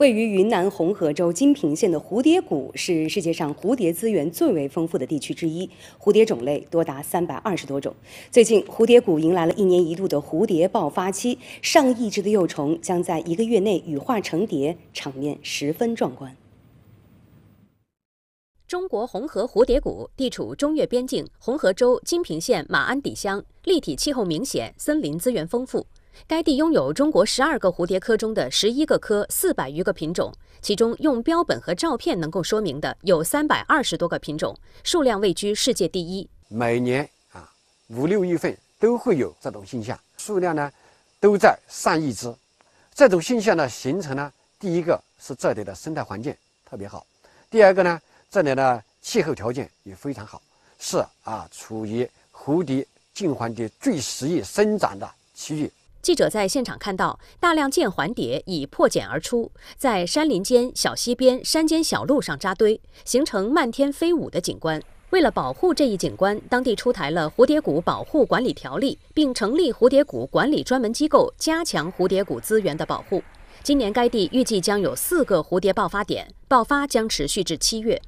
位于云南红河州金平县的蝴蝶谷是世界上蝴蝶资源最为丰富的地区之一，蝴蝶种类多达三百二十多种。最近，蝴蝶谷迎来了一年一度的蝴蝶爆发期，上亿只的幼虫将在一个月内羽化成蝶，场面十分壮观。中国红河蝴蝶谷地处中越边境，红河州金平县马鞍底乡，立体气候明显，森林资源丰富。该地拥有中国十二个蝴蝶科中的十一个科，四百余个品种，其中用标本和照片能够说明的有三百二十多个品种，数量位居世界第一。每年啊五六月份都会有这种现象，数量呢都在上亿只。这种现象呢，形成呢，第一个是这里的生态环境特别好，第二个呢这里的气候条件也非常好，是啊处于蝴蝶进环节最适宜生长的区域。记者在现场看到，大量剑环蝶已破茧而出，在山林间、小溪边、山间小路上扎堆，形成漫天飞舞的景观。为了保护这一景观，当地出台了《蝴蝶谷保护管理条例》，并成立蝴蝶谷管理专门机构，加强蝴蝶谷资源的保护。今年该地预计将有四个蝴蝶爆发点，爆发将持续至七月。